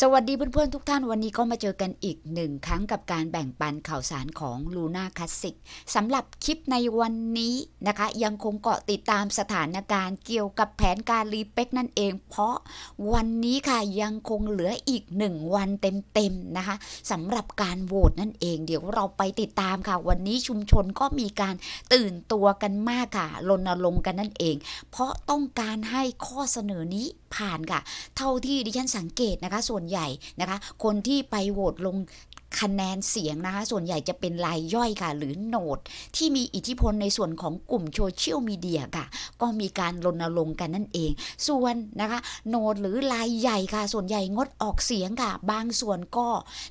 สวัสดีเพื่อนๆทุกท่านวันนี้ก็มาเจอกันอีกหนึ่งครั้งกับการแบ่งปันข่าวสารของลูน่าคลาสสิกสำหรับคลิปในวันนี้นะคะ ยังคงเกาะติดตามสถานการณ์เกี่ยวกับแผนการรีเป็กนั่นเอง เพราะวันนี้ค่ะยังคงเหลืออีกหนึ่งวันเต็ม ๆ นะคะ สำหรับการโหวตนั่นเองเดี๋ยวเราไปติดตามค่ะวันนี้ชุมชนก็มีการตื่นตัวกันมากค่ะรณรงค์กันนั่นเอง เพราะต้องการให้ข้อเสนอนี้ผ่านค่ะ เท่าที่ดิฉันสังเกตนะคะส่ส่วนใหญ่ นะคะ คนที่ไปโหวตลงคะแนนเสียงนะคะส่วนใหญ่จะเป็นรายย่อยค่ะ หรือโนด ที่มีอิทธิพลในส่วนของกลุ่มโซเชียลมีเดียค่ะ ก็มีการรณรงค์กันนั่นเอง ส่วนนะคะโนด หรือรายใหญ่ค่ะ ส่วนใหญ่งดออกเสียงค่ะ บางส่วนก็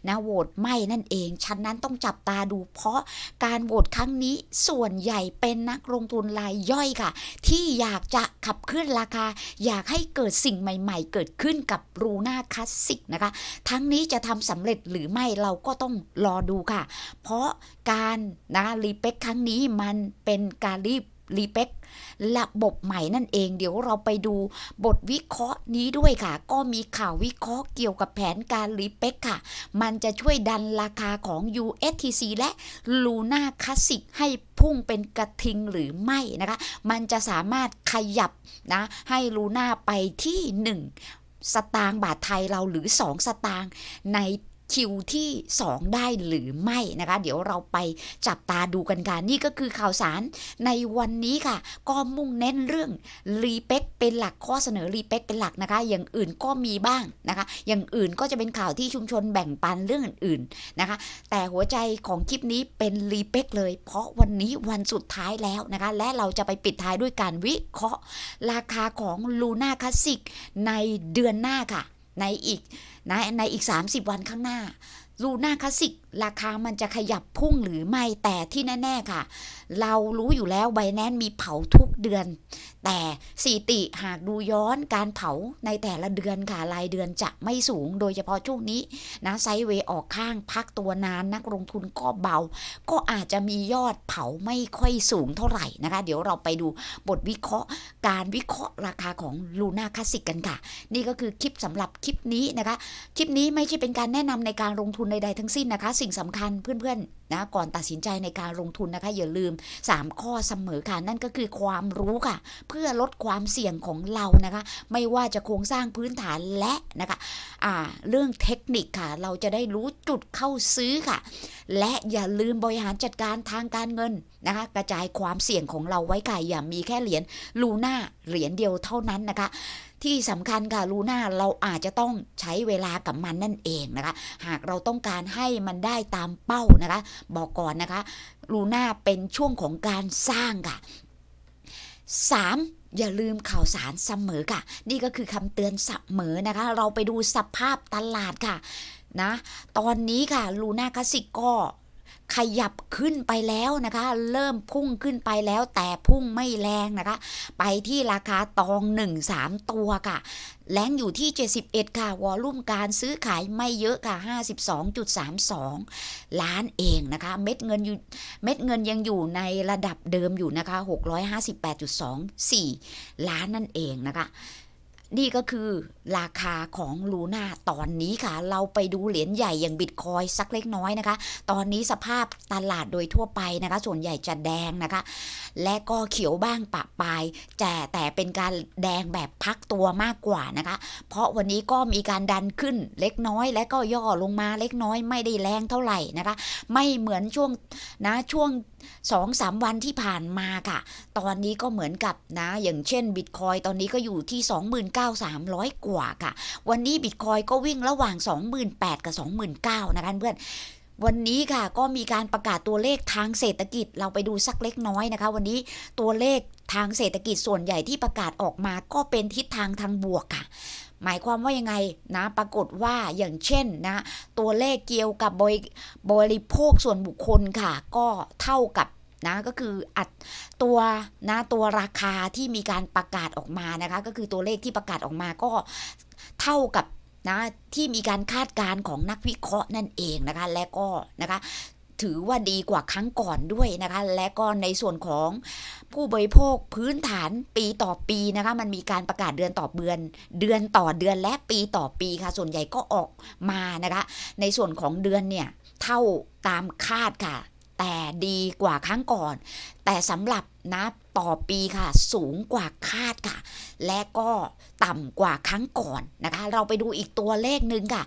นะโหวตไม่นั่นเองฉะนั้นต้องจับตาดู เพราะการโหวตครั้งนี้ส่วนใหญ่เป็นนักลงทุนรายย่อยค่ะ ที่อยากจะขับเคลื่อนราคา อยากให้เกิดสิ่งใหม่ๆเกิดขึ้นกับรูน่าคลาสสิกนะคะทั้งนี้จะทำสำเร็จหรือไม่เราก็็ต้องรอดูค่ะ เพราะการนะรีเป็กครั้งนี้มันเป็นการรีบรีเป็กระบบ ใหม่นั่นเอง เดี๋ยวเราไปดูบทวิเคราะห์นี้ด้วยค่ะ ก็มีข่าววิเคราะห์เกี่ยวกับแผนการ รีเป็กค่ะ มันจะช่วยดันราคาของ USTC และ Luna Classic ให้พุ่งเป็นกระทิงหรือไม่นะคะ มันจะสามารถขยับนะให้ Luna ไปที่1 สตางค์บาทไทยเราหรือ2สตางค์ในคิวที่ 2 ได้หรือไม่นะคะ เดี๋ยวเราไปจับตาดูกันค่ะนี่ก็คือข่าวสารในวันนี้ค่ะ ก็มุ่งเน้นเรื่องรีเป็กเป็นหลักข้อเสนอรีเป็กเป็นหลักนะคะ อย่างอื่นก็มีบ้างนะคะ อย่างอื่นก็จะเป็นข่าวที่ชุมชนแบ่งปันเรื่องอื่นๆนะคะ แต่หัวใจของคลิปนี้เป็นรีเป็กเลย เพราะวันนี้วันสุดท้ายแล้วนะคะและเราจะไปปิดท้ายด้วยการวิเคราะห์ราคาของลูน่าคลาสสิกในเดือนหน้าค่ะในอีกนะในอีก 30 วันข้างหน้าลูน่าคลาสสิกราคามันจะขยับพุ่งหรือไม่ แต่ที่แน่ๆ ค่ะ เรารู้อยู่แล้วไบแนนมีเผาทุกเดือน แต่สีติ หากดูย้อนการเผาในแต่ละเดือนค่ะ รายเดือนจะไม่สูง โดยเฉพาะช่วงนี้ นะ ไซเวออกข้าง พักตัวนานนักลงทุนก็เบา ก็อาจจะมียอดเผาไม่ค่อยสูงเท่าไหร่นะคะ เดี๋ยวเราไปดูบทวิเคราะห์ การวิเคราะห์ราคาของลูน่าคลาสสิกกันค่ะ นี่ก็คือคลิปสำหรับคลิปนี้นะคะ คลิปนี้ไม่ใช่เป็นการแนะนำในการลงทุนใดๆทั้งสิ้นนะคะสิ่งสำคัญเพื่อนๆนะก่อนตัดสินใจในการลงทุนนะคะอย่าลืม 3 ข้อเสมอค่ะ นั่นก็คือความรู้ค่ะ เพื่อลดความเสี่ยงของเรานะคะ ไม่ว่าจะโครงสร้างพื้นฐานและนะคะาเรื่องเทคนิคค่ะ เราจะได้รู้จุดเข้าซื้อค่ะ และอย่าลืมบริหารจัดการทางการเงินนะคะ กระจายความเสี่ยงของเราไว้ค่ะอย่ามีแค่เหรียญลูน่าเหรียญเดียวเท่านั้นนะคะที่สำคัญค่ะ ลูน่า เราอาจจะต้องใช้เวลากับมันนั่นเองนะคะ หากเราต้องการให้มันได้ตามเป้านะคะ บอกก่อนนะคะ ลูน่าเป็นช่วงของการสร้างค่ะ 3. อย่าลืมข่าวสารเสมอค่ะ นี่ก็คือคำเตือนเสมอนะคะ เราไปดูสภาพตลาดค่ะ นะ ตอนนี้ค่ะ ลูน่าคาสสิกก็ขยับขึ้นไปแล้วนะคะ เริ่มพุ่งขึ้นไปแล้วแต่พุ่งไม่แรงนะคะ ไปที่ราคาตอง 1-3 ตัวค่ะ แรงอยู่ที่ 71 ค่ะ วอลุ่มการซื้อขายไม่เยอะค่ะ 52.32 ล้านเองนะคะ เม็ดเงินอยู่เม็ดเงินยังอยู่ในระดับเดิมอยู่นะคะ 658.24 ล้านนั่นเองนะคะนี่ก็คือราคาของลูน่าตอนนี้ค่ะเราไปดูเหรียญใหญ่อย่างบิตคอยสักเล็กน้อยนะคะ ตอนนี้สภาพตลาดโดยทั่วไปนะคะ ส่วนใหญ่จะแดงนะคะ และก็เขียวบ้างปะปลายแต่แต่เป็นการแดงแบบพักตัวมากกว่านะคะ เพราะวันนี้ก็มีการดันขึ้นเล็กน้อยและก็ย่อลงมาเล็กน้อยไม่ได้แรงเท่าไหร่นะคะ ไม่เหมือนช่วงนะช่วงสองสามวันที่ผ่านมาค่ะ ตอนนี้ก็เหมือนกับนะ อย่างเช่นบิตคอยตอนนี้ก็อยู่ที่2 9 0 0 0 3 0 0 กว่าค่ะวันนี้บิตคอยก็วิ่งระหว่าง 28,000กับ29,000นะคะเพื่อนวันนี้ค่ะก็มีการประกาศตัวเลขทางเศรษฐกิจ เราไปดูสักเล็กน้อยนะคะ วันนี้ตัวเลขทางเศรษฐกิจส่วนใหญ่ที่ประกาศออกมา ก็เป็นทิศทางทางบวกค่ะ หมายความว่ายังไงนะปรากฏว่าอย่างเช่น นะ ตัวเลขเกี่ยวกับบริโภคส่วนบุคคลค่ะ ก็เท่ากับนะก็คืออัดตัวนะตัวราคาที่มีการประกาศออกมานะคะก็คือตัวเลขที่ประกาศออกมาก็เท่ากับนะที่มีการคาดการณ์ของนักวิเคราะห์นั่นเองนะคะและก็นะคะถือว่าดีกว่าครั้งก่อนด้วยนะคะและก็ในส่วนของผู้บริโภคพื้นฐานปีต่อปีนะคะมันมีการประกาศเดือนต่อเดือน เดือนต่อเดือนและปีต่อปีค่ะส่วนใหญ่ก็ออกมานะคะในส่วนของเดือนเนี่ยเท่าตามคาดค่ะแต่ดีกว่าครั้งก่อนแต่สำหรับนะต่อปีค่ะ สูงกว่าคาดค่ะ และก็ต่ำกว่าครั้งก่อนนะคะ เราไปดูอีกตัวเลขหนึ่งค่ะ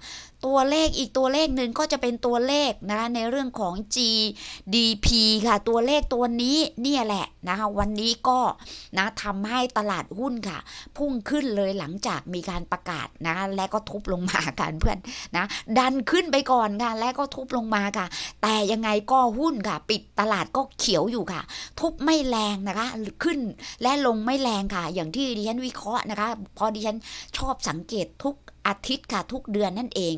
ตัวเลขอีกตัวเลขหนึ่งก็จะเป็นตัวเลขนะคะในเรื่องของ GDP ค่ะ ตัวเลขตัวนี้เนี่ยแหละนะคะวันนี้ก็นะทำให้ตลาดหุ้นค่ะ พุ่งขึ้นเลยหลังจากมีการประกาศนะะและก็ทุบลงมาค่ะเพื่อนนะดันขึ้นไปก่อนค่ะและก็ทุบลงมาค่ะ แต่ยังไงก็หุ้นค่ะ ปิดตลาดก็เขียวอยู่ค่ะทุบไม่แรงนะคะ ขึ้นและลงไม่แรงค่ะ อย่างที่ดิฉันวิเคราะห์นะคะ พอดิฉันชอบสังเกตทุกอาทิตย์ค่ะ ทุกเดือนนั่นเอง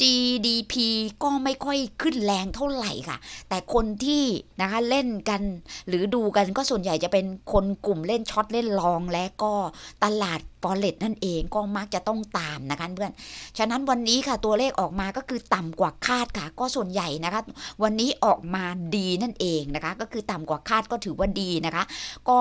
GDP ก็ไม่ค่อยขึ้นแรงเท่าไหร่ค่ะ แต่คนที่นะคะเล่นกันหรือดูกันก็ส่วนใหญ่จะเป็นคนกลุ่มเล่นช็อตเล่นลองและก็ตลาดฟอเรตนั่นเองก็มักจะต้องตามนะคะเพื่อนฉะนั้นวันนี้ค่ะตัวเลขออกมาก็คือต่ำกว่าคาดค่ะ ก็ส่วนใหญ่นะคะวันนี้ออกมาดีนั่นเองนะคะก็คือต่ำกว่าคาดก็ถือว่าดีนะคะ ก็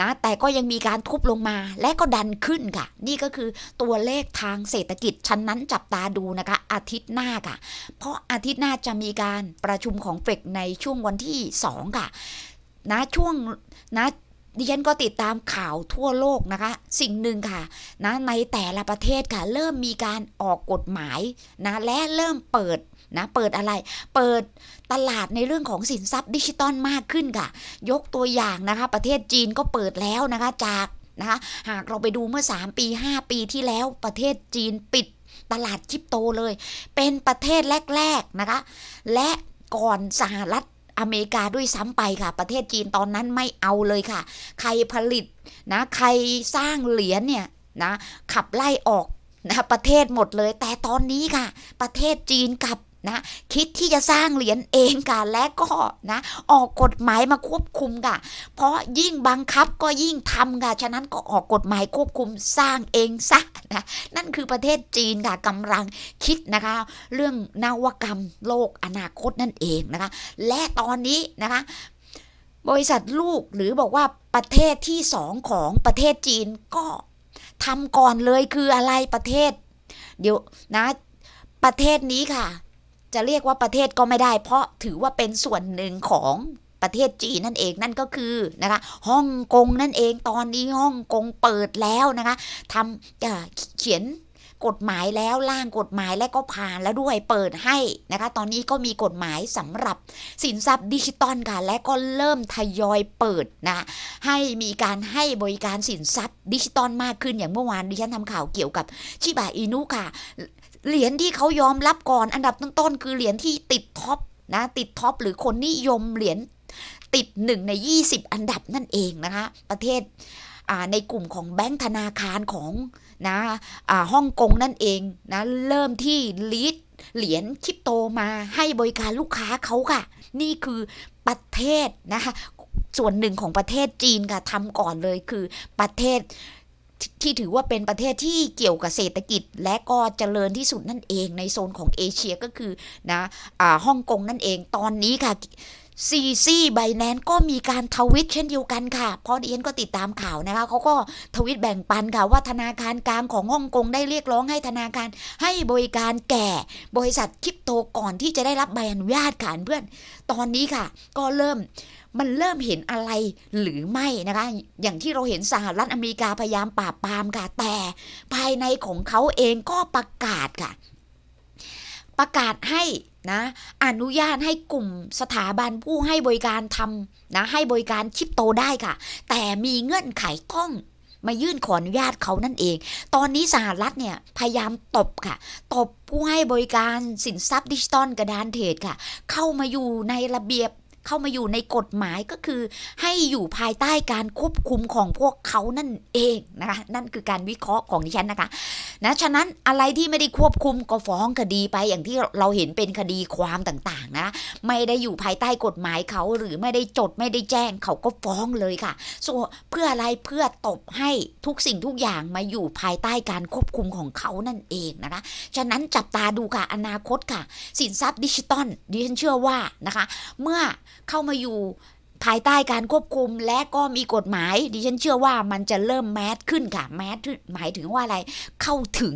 นะแต่ก็ยังมีการทุบลงมาและก็ดันขึ้นค่ะ นี่ก็คือตัวเลขทางเศรษฐกิจชั้นนั้นจับตาดูนะคะอาทิตย์หน้าค่ะ เพราะอาทิตย์หน้าจะมีการประชุมของเฟก ในช่วงวันที่ 2 ค่ะนะช่วงนะดิฉันก็ติดตามข่าวทั่วโลกนะคะสิ่งหนึ่งค่ะนะในแต่ละประเทศค่ะ เริ่มมีการออกกฎหมายนะและเริ่มเปิดนะเปิดอะไร เปิดตลาดในเรื่องของสินทรัพย์ดิจิตอลมากขึ้นค่ะ ยกตัวอย่างนะคะ ประเทศจีนก็เปิดแล้วนะคะจากนะคะหากเราไปดูเมื่อ 3 ปี 5 ปีที่แล้วประเทศจีนปิดตลาดคริปโตเลย เป็นประเทศแรกๆนะคะและก่อนสหรัฐอเมริกา ด้วย ซ้ำไป ค่ะ ประเทศจีนตอนนั้นไม่เอาเลยค่ะ ใครผลิต นะใครสร้างเหรียญเนี่ย นะ ขับไล่ออก นะ ประเทศหมดเลย แต่ตอนนี้ค่ะ ประเทศจีนกับนะ คิดที่จะสร้างเหรียญเองกันและก็นะออกกฎหมายมาควบคุมกันเพราะยิ่งบังคับก็ยิ่งทำกันฉะนั้นก็ออกกฎหมายควบคุมสร้างเองซะนะนั่นคือประเทศจีนก่ะกำลังคิดนะคะเรื่องนวกรรมโลกอนาคตนั่นเองนะคะและตอนนี้นะคะ บริษัทลูกหรือบอกว่าประเทศที่สองของประเทศจีนก็ทำก่อนเลยคืออะไรประเทศ เดี๋ยวนะประเทศนี้ค่ะจะเรียกว่าประเทศก็ไม่ได้ เพราะถือว่าเป็นส่วนหนึ่งของประเทศจีนนั่นเองนั่นก็คือนะคะฮ่องกงนั่นเองตอนนี้ฮ่องกงเปิดแล้วนะคะทำเขียนกฎหมายแล้วร่างกฎหมายและก็ผ่านแล้วด้วยเปิดให้นะคะตอนนี้ก็มีกฎหมายสำหรับสินทรัพย์ดิจิตอลค่ะและก็เริ่มทยอยเปิดนะให้มีการให้บริการสินทรัพย์ดิจิตอลมากขึ้นอย่างเมื่อวานดิฉันทำข่าวเกี่ยวกับชิบะอินุค่ะเหรียญที่เขายอมรับก่อนอันดับต้น ๆ คือเหรียญที่ติดท็อปนะติดท็อปหรือคนนิยมเหรียญติด1ใน 20 อันดับนั่นเองนะคะประเทศในกลุ่มของแบงก์ธนาคารของนะฮ่องกงนั่นเองนะเริ่มที่ลีดเหรียญคริปโตมาให้บริการลูกค้าเขาค่ะ นี่คือประเทศนะคะส่วนหนึ่งของประเทศจีนค่ะทำก่อนเลยคือประเทศที่ถือว่าเป็นประเทศที่เกี่ยวกับเศรษฐกิจและก็เจริญที่สุดนั่นเองในโซนของเอเชียก็คือนะาฮ่องกงนั่นเอง ตอนนี้ค่ะซีซีไบแนนก็มีการทวิตเช่นเดียวกันค่ะพราะเอฉนก็ติดตามข่าวนะคะเขาก็ทวิตแบ่งปันค่ะว่าธนาคารกลางของฮ่องกงได้เรียกร้องให้ธนาคารให้บริการแก่บริษัทคริปโตก่อนที่จะได้รับใบอนุญาตค่ะเพื่อนตอนนี้ค่ะ ก็เริ่มมันเริ่มเห็นอะไรหรือไม่นะคะอย่างที่เราเห็นสหรัฐอเมริกาพยายามปราบปรามค่ะแต่ภายในของเขาเองก็ประกาศค่ะ ประกาศให้นะอนุญาตให้กลุ่มสถาบันผู้ให้บริการทำนะให้บริการคริปโตได้ค่ะ แต่มีเงื่อนไขต้องมายื่นขออนุญาตเขานั่นเอง ตอนนี้สหรัฐเนี่ยพยายามตบค่ะ ตบผู้ให้บริการสินทรัพย์ดิจิตอลกระดานเทรดค่ะเข้ามาอยู่ในระเบียบเข้ามาอยู่ในกฎหมายก็คือให้อยู่ภายใต้การควบคุมของพวกเขานั่นเองนะคะนั่นคือการวิเคราะห์ของดิฉันนะคะนะฉะนั้นอะไรที่ไม่ได้ควบคุมก็ฟ้องคดีไปอย่างที่เราเห็นเป็นคดีความต่างๆนะไม่ได้อยู่ภายใต้กฎหมายเขา หรือไม่ได้จดไม่ได้แจ้งเขาก็ฟ้องเลยค่ะส่วนเพื่ออะไรเพื่อตบให้ทุกสิ่งทุกอย่างมาอยู่ภายใต้การควบคุมของเขานั่นเองนะคะ ฉะนั้นจับตาดูค่ะอนาคตค่ะ สินทรัพย์ดิจิตอลดิฉันเชื่อว่านะคะเมื่อเข้ามาอยู่ภายใต้การควบคุม และก็มีกฎหมาย ดิฉันเชื่อว่ามันจะเริ่มแมสขึ้นค่ะ แมสหมายถึงว่าอะไร เข้าถึง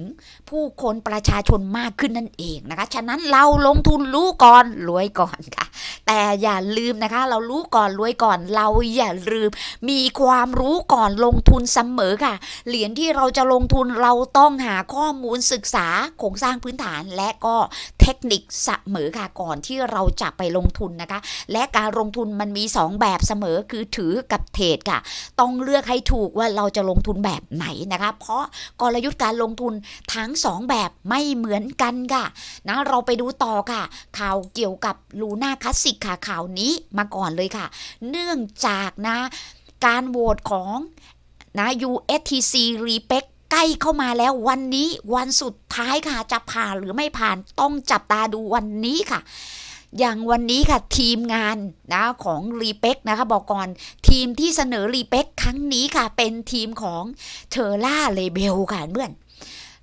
ผู้คนประชาชนมากขึ้นนั่นเองนะคะ ฉะนั้นเราลงทุนรู้ก่อนรวยก่อนค่ะแต่อย่าลืมนะคะเรารู้ก่อนรวยก่อน เราอย่าลืมมีความรู้ก่อนลงทุนเสมอค่ะ เหรียญที่เราจะลงทุนเราต้องหาข้อมูลศึกษาโครงสร้างพื้นฐาน และก็เทคนิคเสมอค่ะก่อนที่เราจะไปลงทุนนะคะ และการลงทุนมันมี 2 แบบเสมอคือถือกับเทรดค่ะ ต้องเลือกให้ถูกว่าเราจะลงทุนแบบไหนนะคะเพราะกลยุทธ์การลงทุนทั้ง 2 แบบไม่เหมือนกันค่ะนะเราไปดูต่อค่ะข่าวเกี่ยวกับลูน่าคาสสิกค่ะข่าวนี้มาก่อนเลยค่ะ เนื่องจากนะการโหวตของนะ USTC r e p e c ใกล้เข้ามาแล้ววันนี้วันสุดท้ายค่ะจะผ่านหรือไม่ผ่านต้องจับตาดูวันนี้ค่ะ อย่างวันนี้ค่ะทีมงานนะของรีเป็กนะคะบอกก่อนทีมที่เสนอรีเป็กครั้งนี้ค่ะ เป็นทีมของเทอร่า เลเบลค่ะเพื่อน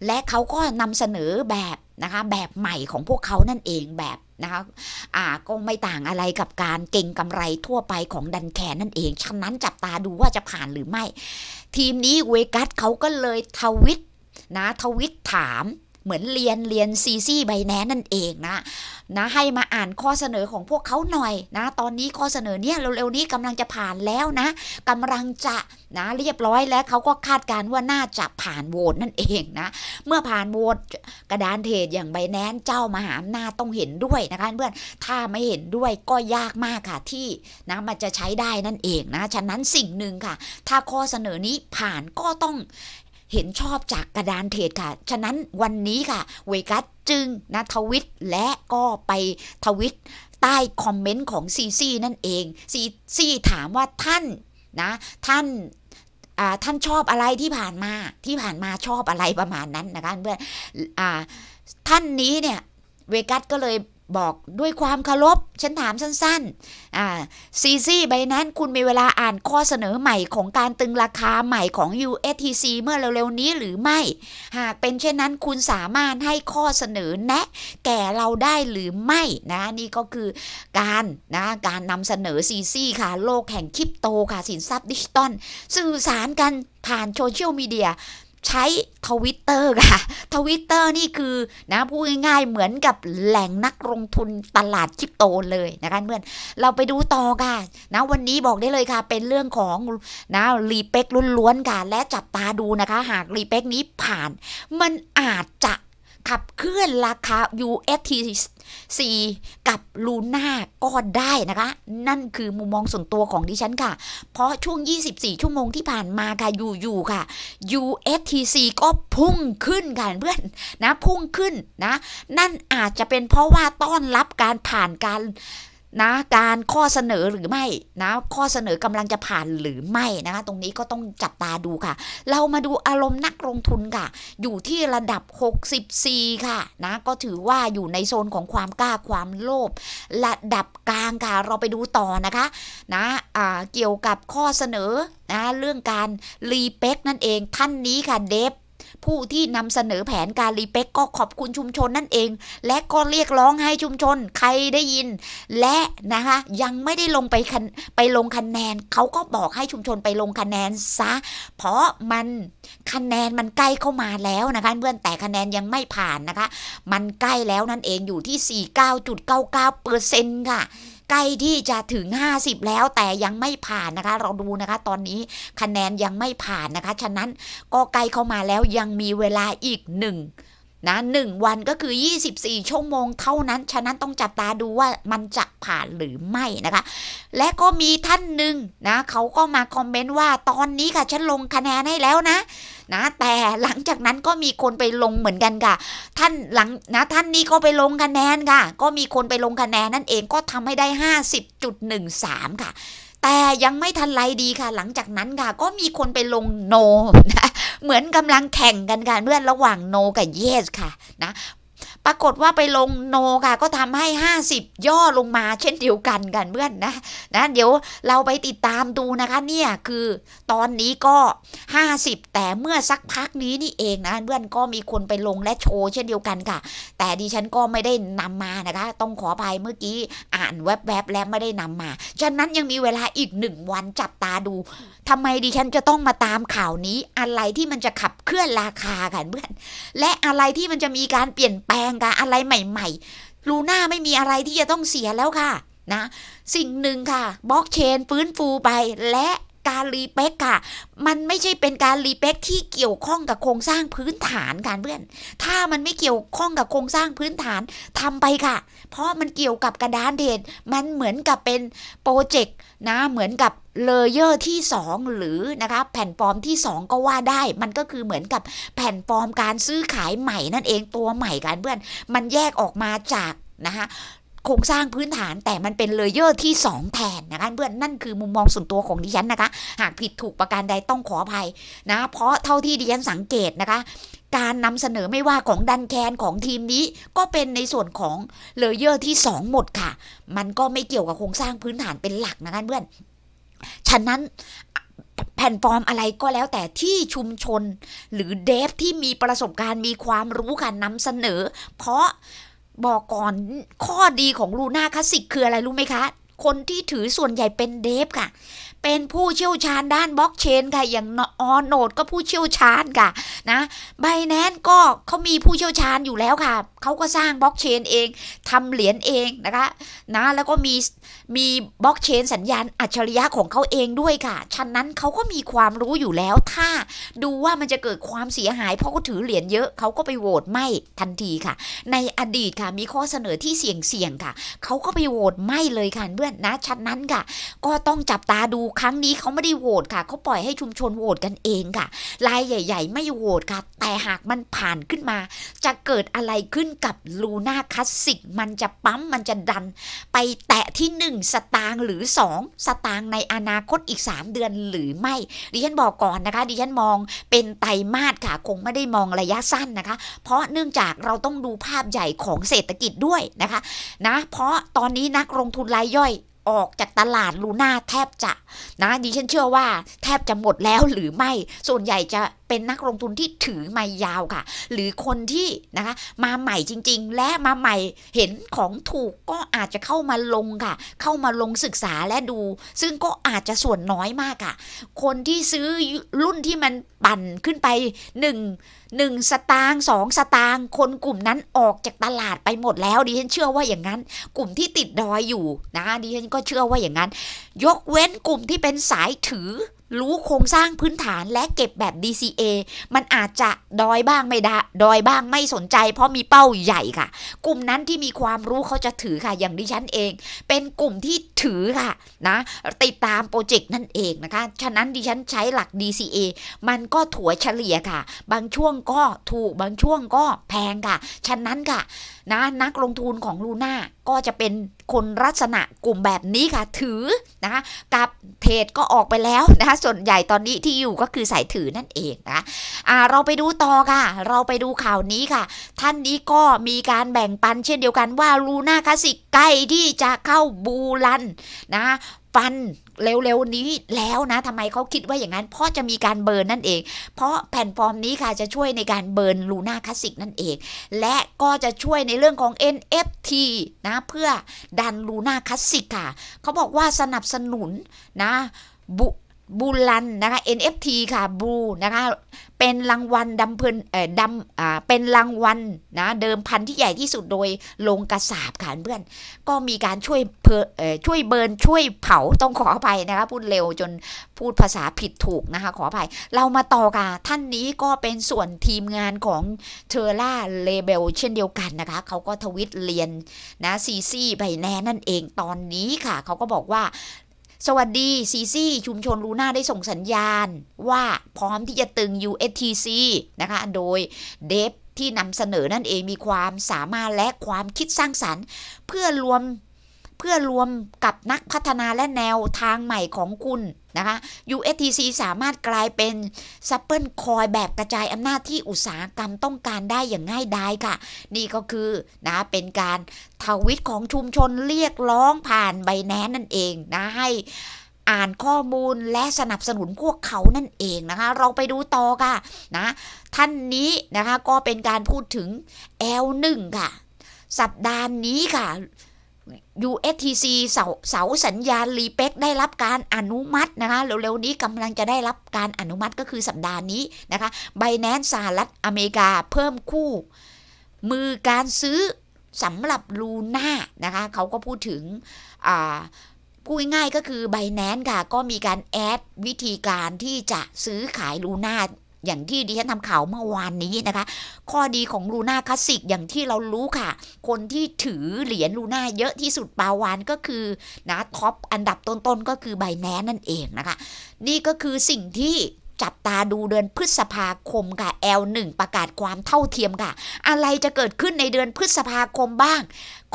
และเขาก็นำเสนอแบบนะคะ แบบใหม่ของพวกเขานั่นเองแบบนะคะ อ่าก็ไม่ต่างอะไรกับการเก่งกำไรทั่วไปของดันแคนนั่นเอง ฉะนั้นจับตาดูว่าจะผ่านหรือไม่ ทีมนี้เวกัสเขาก็เลยทวิตนะทวิตถามเหมือนเรียนเรียนซีซี่ใบแนนั่นเองนะ นะ ให้มาอ่านข้อเสนอของพวกเขาหน่อยนะ ตอนนี้ข้อเสนอเนี่ยเร็วๆนี้กำลังจะผ่านแล้วนะ กำลังจะนะเรียบร้อยแล้วเขาก็คาดการว่าน่าจะผ่านโหวตนั่นเองนะ เมื่อผ่านโหวตกระดานเทศอย่างใบแนนเจ้ามหาอำนาจต้องเห็นด้วยนะคะเพื่อนถ้าไม่เห็นด้วยก็ยากมากค่ะที่นะมันจะใช้ได้นั่นเองนะ ฉะนั้นสิ่งหนึ่งค่ะ ถ้าข้อเสนอนี้ผ่านก็ต้องเห็นชอบจากกระดานเทรดค่ะ ฉะนั้นวันนี้ค่ะเวกัสจึงนะทวิตและก็ไปทวิตใต้คอมเมนต์ของซีซีนั่นเองซีซีถามว่าท่านนะท่านท่านชอบอะไรที่ผ่านมาที่ผ่านมาชอบอะไรประมาณนั้นนะคะเพื่อนท่านนี้เนี่ยเวกัสก็เลยบอกด้วยความเคารพฉันถามสั้นๆอ่าซีซี่ใบนั้นคุณมีเวลาอ่านข้อเสนอใหม่ของการตึงราคาใหม่ของ USTC เมื่อเร็วๆ นี้หรือไม่ หากเป็นเช่นนั้นคุณสามารถให้ข้อเสนอแนะแก่เราได้หรือไม่นะนี่ก็คือการนะการนำเสนอซีซี่ค่ะ โลกแห่งคริปโตค่ะสินทรัพย์ดิจิตอลสื่อสารกันผ่านโซเชียลมีเดียใช้ทวิตเตอร์ค่ะทวิตเตอร์นี่คือนะพูดง่าย ๆ เหมือนกับแหล่งนักลงทุนตลาดคริปโต เลย นะคะเพื่อน เราไปดูต่อค่ะนะวันนี้บอกได้เลยค่ะเป็นเรื่องของ นะรีเป็กล้วนๆค่ะ และจับตาดูนะคะ หากรีเป็กนี้ผ่านมันอาจจะขับเคลื่อนราคา USTC กับลูน่าก็ได้นะคะ นั่นคือมุมมองส่วนตัวของดิฉันค่ะ เพราะช่วง 24 ชั่วโมงที่ผ่านมาค่ะ อยู่ๆค่ะ USTC ก็พุ่งขึ้นค่ะเพื่อนนะ พุ่งขึ้นนะ นั่นอาจจะเป็นเพราะว่าต้อนรับการผ่านการนะการข้อเสนอหรือไม่นะข้อเสนอกำลังจะผ่านหรือไม่นะคะตรงนี้ก็ต้องจับตาดูค่ะ เรามาดูอารมณ์นักลงทุนค่ะ อยู่ที่ระดับ 64 ค่ะนะก็ถือว่าอยู่ในโซนของความกล้าความโลภระดับกลางค่ะ เราไปดูต่อนะคะนะะเกี่ยวกับข้อเสนอนะเรื่องการรีเป็กนั่นเองท่านนี้ค่ะเดฟผู้ที่นำเสนอแผนการรีเพ็กก็ขอบคุณชุมชนนั่นเอง และก็เรียกร้องให้ชุมชน ใครได้ยิน และนะคะยังไม่ได้ลงไปไปลงคะแนนเขาก็บอกให้ชุมชนไปลงคะแนนซะ เพราะมันคะแนนมันใกล้เข้ามาแล้วนะคะเพื่อนแต่คะแนนยังไม่ผ่านนะคะ มันใกล้แล้วนั่นเองอยู่ที่ 49.99%ค่ะใกล้ที่จะถึง 50 แล้วแต่ยังไม่ผ่านนะคะ เราดูนะคะตอนนี้คะแนนยังไม่ผ่านนะคะ ฉะนั้นก็ใกล้เข้ามาแล้วยังมีเวลาอีกหนึ่งนะหนึ่งวันก็คือ 24ชั่วโมงเท่านั้น ฉะนั้นต้องจับตาดูว่ามันจะผ่านหรือไม่นะคะ และก็มีท่านหนึ่งนะเขาก็มาคอมเมนต์ว่าตอนนี้ค่ะ ฉันลงคะแนนให้แล้วนะ นะ แต่หลังจากนั้นก็มีคนไปลงเหมือนกันค่ะ ท่านหลังนะ ท่านนี้ก็ไปลงคะแนนค่ะ ก็มีคนไปลงคะแนน นั่นเองก็ทำให้ได้ 50.13 ค่ะแต่ยังไม่ทันไรดีค่ะ หลังจากนั้นค่ะก็มีคนไปลงโนนะเหมือนกำลังแข่งกันค่ะเพื่อนระหว่างโนกับเยสค่ะนะปรากฏว่าไปลงโนค่ะ ก็ทำให้ 50 ย่อลงมาเช่นเดียวกันกันเพื่อนนะนะ เดี๋ยวเราไปติดตามดูนะคะ เนี่ยคือตอนนี้ก็ 50 แต่เมื่อสักพักนี้นี่เองนะเพื่อนก็มีคนไปลงและโชว์เช่นเดียวกันค่ะ แต่ดิฉันก็ไม่ได้นำมานะคะ ต้องขอไปเมื่อกี้อ่านแวบๆ แล้วไม่ได้นำมาฉะนั้นยังมีเวลาอีกหนึ่งวันจับตาดูทำไมดิฉันจะต้องมาตามข่าวนี้ อะไรที่มันจะขับเคลื่อนราคาค่ะเพื่อน และอะไรที่มันจะมีการเปลี่ยนแปลงกันอะไรใหม่ๆลูน่าไม่มีอะไรที่จะต้องเสียแล้วค่ะนะ สิ่งหนึ่งค่ะบล็อกเชนฟื้นฟูไปและการรีเปกค่ะ มันไม่ใช่เป็นการรีเปกที่เกี่ยวข้องกับโครงสร้างพื้นฐานการเพื่อน ถ้ามันไม่เกี่ยวข้องกับโครงสร้างพื้นฐานทำไปค่ะ เพราะมันเกี่ยวกับกระดานเดนมันเหมือนกับเป็นโปรเจกต์นะเหมือนกับเลเยอร์ที่ 2 หรือนะคะแผ่นฟอร์มที่ 2 ก็ว่าได้ มันก็คือเหมือนกับแผ่นฟอร์มการซื้อขายใหม่นั่นเองตัวใหม่การเพื่อนมันแยกออกมาจากนะคะโครงสร้างพื้นฐานแต่มันเป็นเลเยอร์ที่ 2 แทนนะคะเพื่อนนั่นคือมุมมองส่วนตัวของดิฉันนะคะ หากผิดถูกประการใดต้องขออภัยนะเพราะเท่าที่ดิฉันสังเกตนะคะ การนำเสนอไม่ว่าของดันแคนของทีมนี้ก็เป็นในส่วนของเลเยอร์ที่ 2 หมดค่ะ มันก็ไม่เกี่ยวกับโครงสร้างพื้นฐานเป็นหลักนะคะเพื่อนฉะนั้นแผ่นฟอร์มอะไรก็แล้วแต่ที่ชุมชนหรือเดฟที่มีประสบการณ์ มีความรู้การนำเสนอ เพราะบอกก่อนข้อดีของลูน่าคลาสสิกคืออะไรรู้ไหมคะ คนที่ถือส่วนใหญ่เป็นเดฟค่ะเป็นผู้เชี่ยวชาญด้านบล็อกเชนค่ะอย่างออนโนดก็ผู้เชี่ยวชาญค่ะนะไบแนนก็เขามีผู้เชี่ยวชาญอยู่แล้วค่ะเขาก็สร้างบล็อกเชนเอง ทำเหรียญเองนะคะนะแล้วก็มีมีบล็อกเชนสัญญาณอัจฉริยะของเขาเองด้วยค่ะฉะนั้นเขาก็มีความรู้อยู่แล้วถ้าดูว่ามันจะเกิดความเสียหายเพราะเขาถือเหรียญเยอะเขาก็ไปโหวตไม่ทันทีค่ะ ในอดีตค่ะ มีข้อเสนอที่เสี่ยงๆค่ะเขาก็ไปโหวตไม่เลยค่ะเพื่อนนะฉะนั้นค่ะก็ต้องจับตาดูครั้งนี้เขาไม่ได้โหวตค่ะ เขาปล่อยให้ชุมชนโหวตกันเองค่ะ รายใหญ่ ๆ ไม่โหวตค่ะ แต่หากมันผ่านขึ้นมา จะเกิดอะไรขึ้นกับลูน่าคลาสสิกมันจะปั๊มมันจะดัน ไปแตะที่ 1 สตางค์หรือ 2 สตางค์ในอนาคตอีก 3 เดือนหรือไม่ดิฉันบอกก่อนนะคะดิฉันมองเป็นไตรมาสค่ะ คงไม่ได้มองระยะสั้นนะคะ เพราะเนื่องจากเราต้องดูภาพใหญ่ของเศรษฐกิจด้วยนะคะนะเพราะตอนนี้นักลงทุนรายย่อยออกจากตลาดลูน่าแทบจะนะดิฉันเชื่อว่า แทบจะหมดแล้วหรือไม่ส่วนใหญ่จะเป็นนักลงทุนที่ถือมายาวค่ะ หรือคนที่นะคะมาใหม่จริง ๆ และมาใหม่เห็นของถูกก็อาจจะเข้ามาลงค่ะ เข้ามาลงศึกษาและดู ซึ่งก็อาจจะส่วนน้อยมากค่ะ คนที่ซื้อรุ่นที่มันปั่นขึ้นไป 1 1 สตางค์2สตางค์คนกลุ่มนั้นออกจากตลาดไปหมดแล้วดิฉันเชื่อว่าอย่างนั้น กลุ่มที่ติดดอยอยู่นะดิฉันก็เชื่อว่าอย่างนั้น ยกเว้นกลุ่มที่เป็นสายถือรู้โครงสร้างพื้นฐานและเก็บแบบ DCA มันอาจจะดอยบ้างไม่ด้ดอยบ้างไม่สนใจ เพราะมีเป้าใหญ่ค่ะ กลุ่มนั้นที่มีความรู้เขาจะถือค่ะ อย่างดิฉันเอง เป็นกลุ่มที่ถือค่ะนะติดตามโปรเจกต์นั่นเองนะคะ ฉะนั้นดิฉันใช้หลัก DCA มันก็ถัวเฉลี่ยค่ะ บางช่วงก็ถูกบางช่วงก็แพงค่ะฉะนั้นค่ะนะนักลงทุนของลูน่าก็จะเป็นคนลักษณะกลุ่มแบบนี้ค่ะ ถือนะคะกับเทรดก็ออกไปแล้วนะคะส่วนใหญ่ตอนนี้ที่อยู่ก็คือสายถือนั่นเองนะะเราไปดูต่อค่ะ เราไปดูข่าวนี้ค่ะ ท่านนี้ก็มีการแบ่งปันเช่นเดียวกันว่า ลูน่าคาสิกใกล้ที่จะเข้าบูรันนะฟันเร็วๆ นี้แล้วนะทำไมเขาคิดว่าอย่างนั้น เพราะจะมีการเบิร์นนั่นเอง เพราะแพลตฟอร์มนี้ค่ะจะช่วยในการเบิร์นลูน่าคลาสสิกนั่นเอง และก็จะช่วยในเรื่องของ NFT นะเพื่อดันลูน่าคลาสสิกค่ะเขาบอกว่าสนับสนุนนะบุบูลันนะคะ NFT ค่ะบูนะคะเป็นรางวัลดำเพลินเอ่อดำอ่าเป็นรางวัลนะเดิมพันที่ใหญ่ที่สุดโดยลงกระสาบค่ะเพื่อน ก็มีการช่วย เพเอ่อช่วยเบิร์นช่วยเผาต้องขออภัยนะคะพูดเร็วจนพูดภาษาผิดถูก นะคะขออภัยเรามาต่อกันท่านนี้ก็เป็นส่วนทีมงานของเทอร่าเลเบลเช่นเดียวกันนะคะเขาก็ทวิตเรียนนะซีซี่ไบแนนนั่นเองตอนนี้ค่ะเขาก็บอกว่าสวัสดีซีซีชุมชนลูน่าได้ส่งสัญญาณ ว่าพร้อมที่จะตึง USTC นะคะโดยเดฟที่นำเสนอ นั่นเองมีความสามารถและความคิดสร้างสรรค์เพื่อรวมเพื่อรวมกับนักพัฒนาและแนวทางใหม่ของคุณนะคะ USTC สามารถกลายเป็น ซัพเปิลคอยแบบกระจายอำนาจที่อุตสาหกรรมต้องการได้อย่างง่ายดายค่ะ นี่ก็คือนะเป็นการทวิตของชุมชนเรียกร้องผ่านใบแนนนั่นเองนะให้อ่านข้อมูลและสนับสนุนพวกเขานั่นเองนะคะ เราไปดูต่อค่ะนะท่านนี้นะคะก็เป็นการพูดถึง L1 ค่ะ สัปดาห์นี้ค่ะ USTC เสาเสาสัญญาณ รีเป็กได้รับการอนุมัตินะคะ เร็วๆนี้กำลังจะได้รับการอนุมัติก็คือสัปดาห์นี้นะคะบแนนสหรัฐอเมริกาเพิ่มคู่ มือการซื้อสำหรับลูน่านะคะเขาก็พูดถึงพูดง่ายก็คือไบแนนค่ะ ก็มีการแอด วิธีการที่จะซื้อขายลูน่าอย่างที่ดิฉันทำข่าวเมื่อวานนี้นะคะ ข้อดีของลูน่าคลาสสิกอย่างที่เรารู้ค่ะ คนที่ถือเหรียญลูน่าเยอะที่สุดปาวานก็คือ นะท็อปอันดับต้นๆ ก็คือใบแนนนั่นเองนะคะ นี่ก็คือสิ่งที่จับตาดูเดือนพฤษภาคมค่ะ L1 ประกาศความเท่าเทียมค่ะ อะไรจะเกิดขึ้นในเดือนพฤษภาคมบ้าง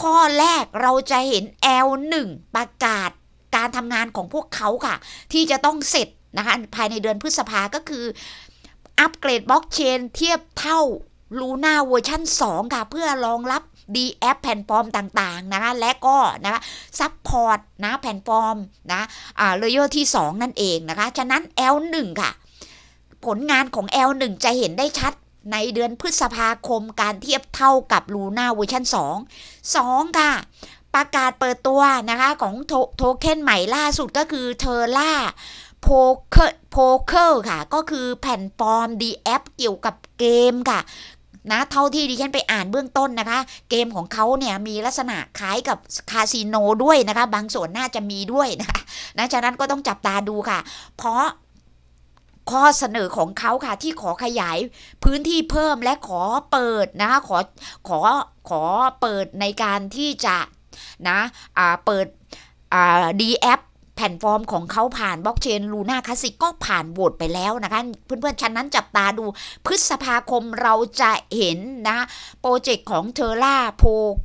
ข้อแรกเราจะเห็น L1 ประกาศการทำงานของพวกเขาค่ะ ที่จะต้องเสร็จนะคะภายในเดือนพฤษภาก็คืออัปเกรดบล็อกเชนเทียบเท่าลูน่าเวอร์ชัน2 ค่ะ เพื่อรองรับดีแอปแพลตฟอร์มต่างๆนะคะและก็นะคะซัพพอร์ตนะแพลตฟอร์มนะอ่าเลเยอร์ที่ 2 นั่นเองนะคะฉะนั้น L1 ค่ะ ผลงานของ L1 จะเห็นได้ชัดในเดือนพฤษภาคมการเทียบเท่ากับลูน่าเวอร์ชัน2 2 ค่ะ ประกาศเปิดตัวนะคะของโทเค็นใหม่ล่าสุดก็คือเทอร่าโปเกอร์โพเคค่ะ ก็คือแผ่นฟอร์มดีแอปเกี่ยวกับเกมค่ะ นะ เท่าที่ดิฉันไปอ่านเบื้องต้นนะคะ เกมของเขาเนี่ย มีลักษณะ คล้ายกับคาสิโน ด้วย นะคะ บางส่วน น่าจะมีด้วย นะคะนะ ฉะนั้นก็ต้องจับตาดูค่ะ เพราะข้อเสนอของเขาค่ะ ที่ขอขยายพื้นที่เพิ่มและขอเปิดนะคะ ขอ ขอ ขอเปิดในการที่จะ นะ อ่า เปิด อ่าดีแอปแผ่นฟอร์มของเขาผ่านบล็อกเชน ลูน่าคลาสสิกก็ผ่านโหวตไปแล้วนะคะ เพื่อน ๆ ชั้นนั้น จับตาดู พฤษภาคมเราจะเห็นนะ โปรเจกต์ของเทอร่า โพ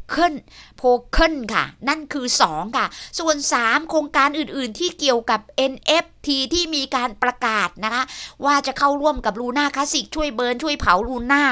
เคิลโพเคิลค่ะ นั่นคือ 2 ค่ะ ส่วน 3 โครงการอื่นๆที่เกี่ยวกับ NFT ที่มีการประกาศนะคะ ว่าจะเข้าร่วมกับลูน่าคลาสิกช่วยเบิร์น ช่วยเผาลูน่า